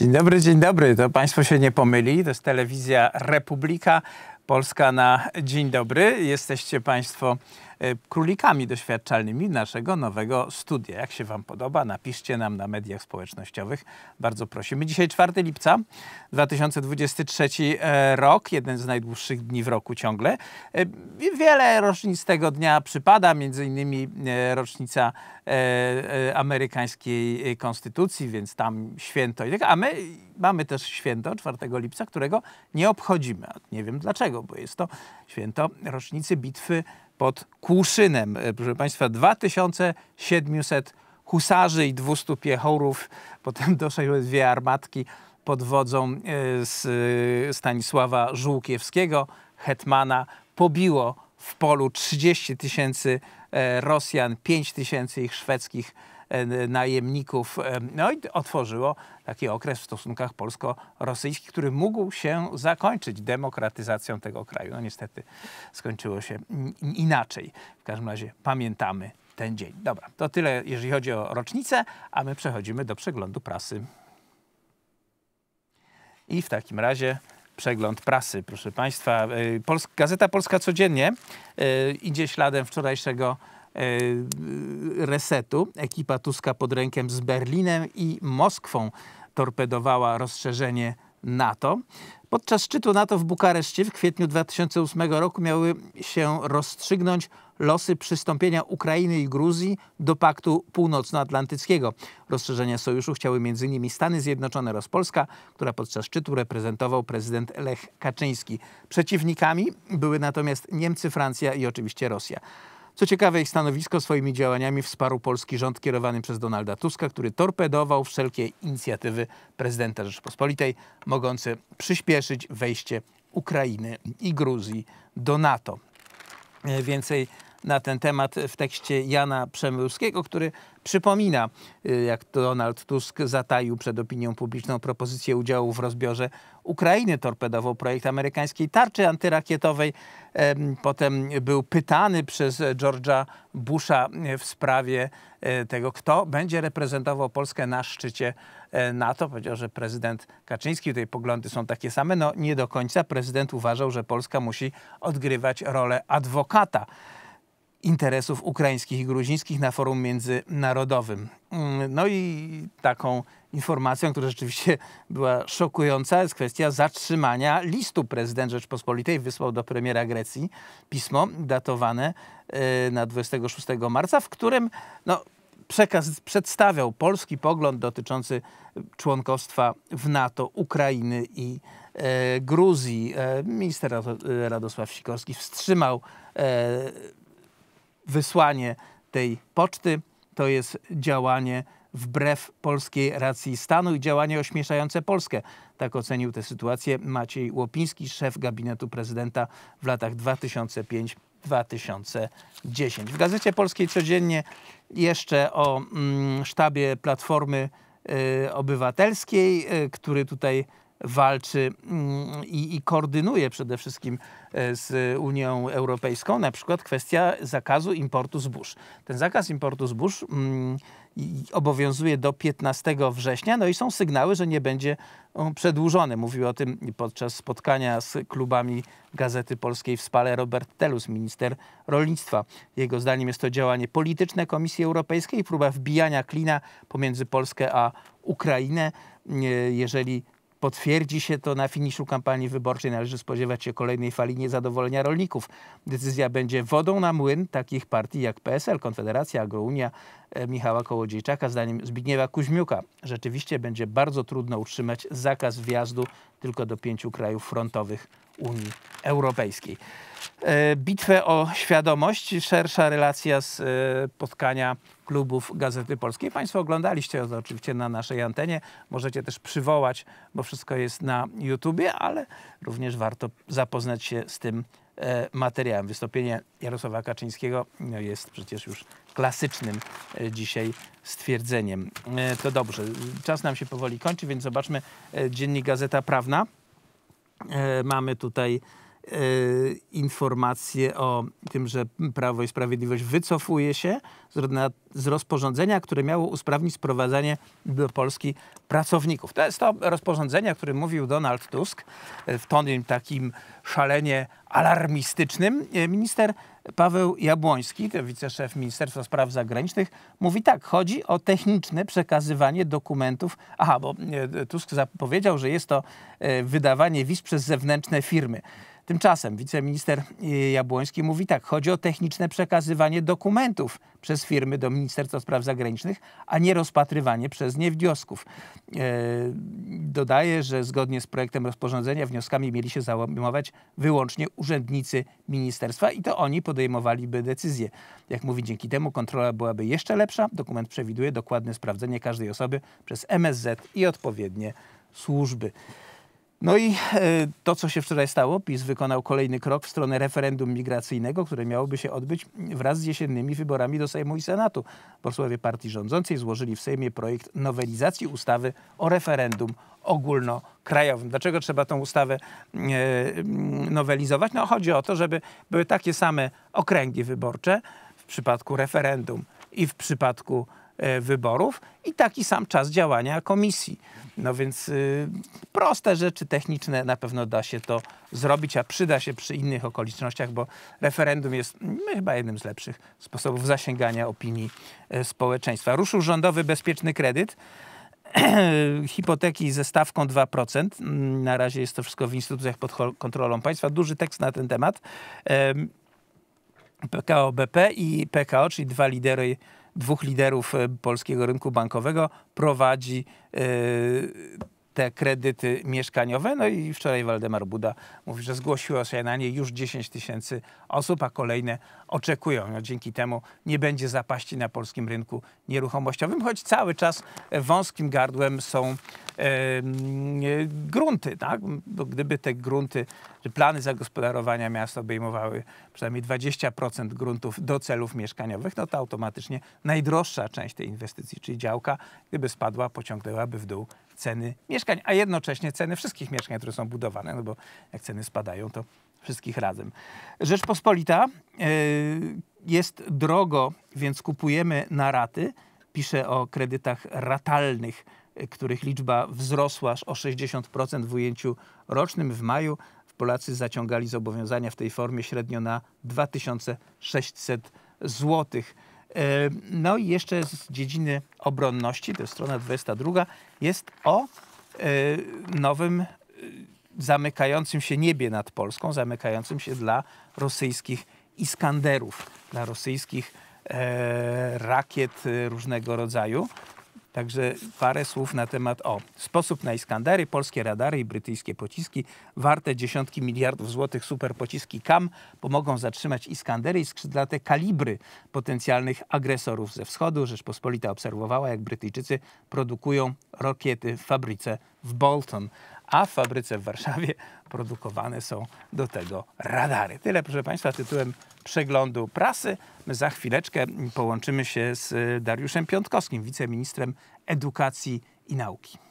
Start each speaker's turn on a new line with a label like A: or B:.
A: Dzień dobry, dzień dobry. To Państwo się nie pomyli. To jest telewizja Republika Polska na dzień dobry. Jesteście Państwo E, królikami doświadczalnymi naszego nowego studia. Jak się Wam podoba, napiszcie nam na mediach społecznościowych. Bardzo prosimy. Dzisiaj 4 lipca 2023 e, rok, jeden z najdłuższych dni w roku ciągle. E, wiele rocznic tego dnia przypada, między innymi rocznica amerykańskiej konstytucji, więc tam święto. Tak- a my mamy też święto 4 lipca, którego nie obchodzimy. Nie wiem dlaczego, bo jest to święto rocznicy bitwy pod Kłuszynem. E, proszę Państwa, 2700 husarzy i 200 piechorów, potem doszły dwie armatki pod wodzą e, e, Stanisława Żółkiewskiego, hetmana, pobiło w polu 30 tysięcy Rosjan, 5 tysięcy ich szwedzkich E, najemników. E, no i otworzyło taki okres w stosunkach polsko-rosyjskich, który mógł się zakończyć demokratyzacją tego kraju. No niestety skończyło się inaczej. W każdym razie pamiętamy ten dzień. Dobra, to tyle jeżeli chodzi o rocznicę, a my przechodzimy do przeglądu prasy. I w takim razie przegląd prasy, proszę Państwa. E, Gazeta Polska Codziennie idzie śladem wczorajszego E, resetu. Ekipa Tuska pod rękiem z Berlinem i Moskwą torpedowała rozszerzenie NATO. Podczas szczytu NATO w Bukareszcie w kwietniu 2008 roku miały się rozstrzygnąć losy przystąpienia Ukrainy i Gruzji do Paktu Północnoatlantyckiego. Rozszerzenia sojuszu chciały m.in. Stany Zjednoczone oraz Polska, która podczas szczytu reprezentował prezydent Lech Kaczyński. Przeciwnikami były natomiast Niemcy, Francja i oczywiście Rosja. Co ciekawe, ich stanowisko swoimi działaniami wsparł polski rząd kierowany przez Donalda Tuska, który torpedował wszelkie inicjatywy prezydenta Rzeczypospolitej, mogące przyspieszyć wejście Ukrainy i Gruzji do NATO. E, więcej na ten temat w tekście Jana Przemyłskiego, który przypomina, y, jak Donald Tusk zataił przed opinią publiczną propozycję udziału w rozbiorze Ukrainy. Torpedował projekt amerykańskiej tarczy antyrakietowej. Potem był pytany przez George'a Busha y, w sprawie y, tego, kto będzie reprezentował Polskę na szczycie NATO. Powiedział, że prezydent Kaczyński, tutaj poglądy są takie same. No nie do końca. Prezydent uważał, że Polska musi odgrywać rolę adwokata interesów ukraińskich i gruzińskich na forum międzynarodowym. Mm, no i taką informacją, która rzeczywiście była szokująca, jest kwestia zatrzymania listu. Prezydent Rzeczpospolitej wysłał do premiera Grecji pismo datowane e, na 26 marca, w którym no, przekaz przedstawiał polski pogląd dotyczący członkostwa w NATO Ukrainy i e, Gruzji. E, minister Radosław Sikorski wstrzymał e, wysłanie tej poczty to jest działanie wbrew polskiej racji stanu i działanie ośmieszające Polskę. Tak ocenił tę sytuację Maciej Łopiński, szef gabinetu prezydenta w latach 2005-2010. W Gazecie Polskiej codziennie jeszcze o mm, sztabie Platformy y, Obywatelskiej, y, który tutaj walczy mm, i, i, koordynuje przede wszystkim e, z Unią Europejską, na przykład kwestia zakazu importu zbóż. Ten zakaz importu zbóż mm, obowiązuje do 15 września, no i są sygnały, że nie będzie przedłużony. Mówił o tym podczas spotkania z klubami Gazety Polskiej w Spale Robert Telus, minister rolnictwa. Jego zdaniem jest to działanie polityczne Komisji Europejskiej, próba wbijania klina pomiędzy Polskę a Ukrainę. Jeżeli potwierdzi się to na finiszu kampanii wyborczej, należy spodziewać się kolejnej fali niezadowolenia rolników. Decyzja będzie wodą na młyn takich partii jak PSL, Konfederacja, Agrounia, e, Michała Kołodziejczaka, zdaniem Zbigniewa Kuźmiuka. Rzeczywiście będzie bardzo trudno utrzymać zakaz wjazdu tylko do pięciu krajów frontowych Unii Europejskiej. E, bitwę o świadomość, szersza relacja z e, spotkania klubów Gazety Polskiej. Państwo oglądaliście to oczywiście na naszej antenie. Możecie też przywołać, bo wszystko jest na YouTubie, ale również warto zapoznać się z tym e, materiałem. Wystąpienie Jarosława Kaczyńskiego no, jest przecież już klasycznym dzisiaj stwierdzeniem. To dobrze, czas nam się powoli kończy, więc zobaczmy dziennik Gazeta Prawna. E, mamy tutaj Y, informacje o tym, że Prawo i Sprawiedliwość wycofuje się z rozporządzenia, które miało usprawnić sprowadzanie do Polski pracowników. To jest to rozporządzenie, o którym mówił Donald Tusk w tonie takim szalenie alarmistycznym. Y, minister Paweł Jabłoński, wiceszef Ministerstwa Spraw Zagranicznych, mówi tak, chodzi o techniczne przekazywanie dokumentów. Aha, bo y, Tusk zapowiedział, że jest to wydawanie wiz przez zewnętrzne firmy. Tymczasem wiceminister y, Jabłoński mówi tak, chodzi o techniczne przekazywanie dokumentów przez firmy do Ministerstwa Spraw Zagranicznych, a nie rozpatrywanie przez nie wniosków. Y, dodaje, że zgodnie z projektem rozporządzenia wnioskami mieli się zajmować wyłącznie urzędnicy ministerstwa i to oni podejmowaliby decyzję. Jak mówi, dzięki temu kontrola byłaby jeszcze lepsza. Dokument przewiduje dokładne sprawdzenie każdej osoby przez MSZ i odpowiednie służby. No i e, to, co się wczoraj stało, PiS wykonał kolejny krok w stronę referendum migracyjnego, które miałoby się odbyć wraz z jesiennymi wyborami do Sejmu i Senatu. Posłowie partii rządzącej złożyli w Sejmie projekt nowelizacji ustawy o referendum ogólnokrajowym. Dlaczego trzeba tą ustawę e, nowelizować? No chodzi o to, żeby były takie same okręgi wyborcze w przypadku referendum i w przypadku E, wyborów i taki sam czas działania komisji. No więc y, proste rzeczy techniczne na pewno da się to zrobić, a przyda się przy innych okolicznościach, bo referendum jest no, chyba jednym z lepszych sposobów zasięgania opinii e, społeczeństwa. Ruszył rządowy bezpieczny kredyt. Hipoteki ze stawką 2%. Mm, na razie jest to wszystko w instytucjach pod kontrolą państwa. Duży tekst na ten temat. PKO BP i PKO, czyli dwa lidery dwóch liderów e, polskiego rynku bankowego prowadzi e, te kredyty mieszkaniowe. No i wczoraj Waldemar Buda mówi, że zgłosiło się na nie już 10 tysięcy osób, a kolejne oczekują. No, dzięki temu nie będzie zapaści na polskim rynku nieruchomościowym, choć cały czas wąskim gardłem są grunty. Tak? Gdyby te grunty, czy plany zagospodarowania miast obejmowały przynajmniej 20% gruntów do celów mieszkaniowych, no to automatycznie najdroższa część tej inwestycji, czyli działka, gdyby spadła, pociągnęłaby w dół ceny mieszkań, a jednocześnie ceny wszystkich mieszkań, które są budowane, no bo jak ceny spadają, to wszystkich razem. Rzeczpospolita e, jest drogo, więc kupujemy na raty. Pisze o kredytach ratalnych których liczba wzrosła aż o 60% w ujęciu rocznym w maju. Polacy zaciągali zobowiązania w tej formie średnio na 2600 złotych. E, no i jeszcze z dziedziny obronności, to jest strona 22, jest o e, nowym e, zamykającym się niebie nad Polską, zamykającym się dla rosyjskich Iskanderów, dla rosyjskich rakiet różnego rodzaju. Także parę słów na temat o sposób na Iskandery, polskie radary i brytyjskie pociski warte dziesiątki miliardów złotych super pociski KAM pomogą zatrzymać Iskandery i skrzydlate kalibry potencjalnych agresorów ze wschodu. Rzeczpospolita obserwowała, jak Brytyjczycy produkują rokiety w fabryce w Bolton a w fabryce w Warszawie produkowane są do tego radary. Tyle, proszę Państwa, tytułem przeglądu prasy. My za chwileczkę połączymy się z e, Dariuszem Piątkowskim, wiceministrem edukacji i nauki.